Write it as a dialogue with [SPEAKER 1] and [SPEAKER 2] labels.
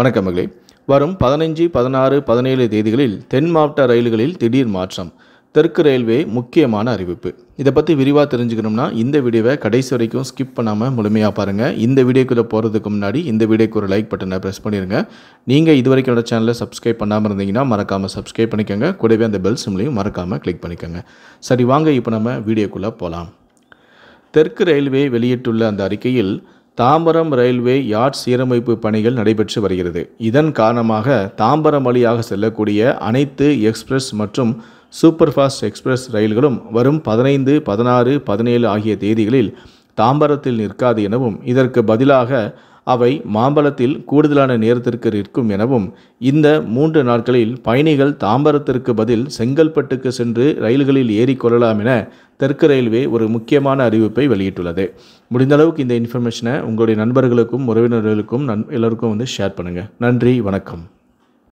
[SPEAKER 1] வணக்கம் மகளே வரும் பதினைஞ்சு பதினாறு பதினேழு தேதிகளில் தென் மாவட்ட ரயில்களில் திடீர் மாற்றம் தெற்கு ரயில்வே முக்கியமான அறிவிப்பு இதை பற்றி விரிவாக தெரிஞ்சுக்கணும்னா இந்த வீடியோவை கடைசி வரைக்கும் ஸ்கிப் பண்ணாமல் முழுமையாக பாருங்கள் இந்த வீடியோக்குள்ளே போகிறதுக்கு முன்னாடி இந்த வீடியோக்கு ஒரு லைக் பட்டனை ப்ரெஸ் பண்ணிடுங்க நீங்கள் இது வரைக்கும் என்னோட சேனலை சப்ஸ்கிரைப் பண்ணாமல் இருந்தீங்கன்னா மறக்காமல் சப்ஸ்கிரைப் பண்ணிக்கோங்க கூடவே அந்த பெல் சிம்லையும் மறக்காமல் கிளிக் பண்ணிக்கோங்க சரி வாங்க இப்போ நம்ம வீடியோக்குள்ளே போகலாம் தெற்கு ரயில்வே வெளியிட்டுள்ள அந்த அறிக்கையில் தாம்பரம் ரயில்வே யார்ட் சீரமைப்பு பணிகள் நடைபெற்று வருகிறது இதன் காரணமாக தாம்பரம் வழியாக செல்லக்கூடிய அனைத்து எக்ஸ்பிரஸ் மற்றும் சூப்பர் ஃபாஸ்ட் எக்ஸ்பிரஸ் ரயில்களும் வரும் பதினைந்து பதினாறு பதினேழு ஆகிய தேதிகளில் தாம்பரத்தில் நிற்காது எனவும் இதற்கு பதிலாக அவை மாம்பழத்தில் கூடுதலான நேரத்திற்கு நிற்கும் எனவும் இந்த மூன்று நாட்களில் பயணிகள் தாம்பரத்திற்கு பதில் செங்கல்பட்டுக்கு சென்று ரயில்களில் ஏறிக்கொள்ளலாம் என தெற்கு ரயில்வே ஒரு முக்கியமான அறிவிப்பை வெளியிட்டுள்ளது முடிந்தளவுக்கு இந்த இன்ஃபர்மேஷனை உங்களுடைய நண்பர்களுக்கும் உறவினர்களுக்கும் நன் எல்லோருக்கும் வந்து ஷேர் பண்ணுங்கள் நன்றி வணக்கம்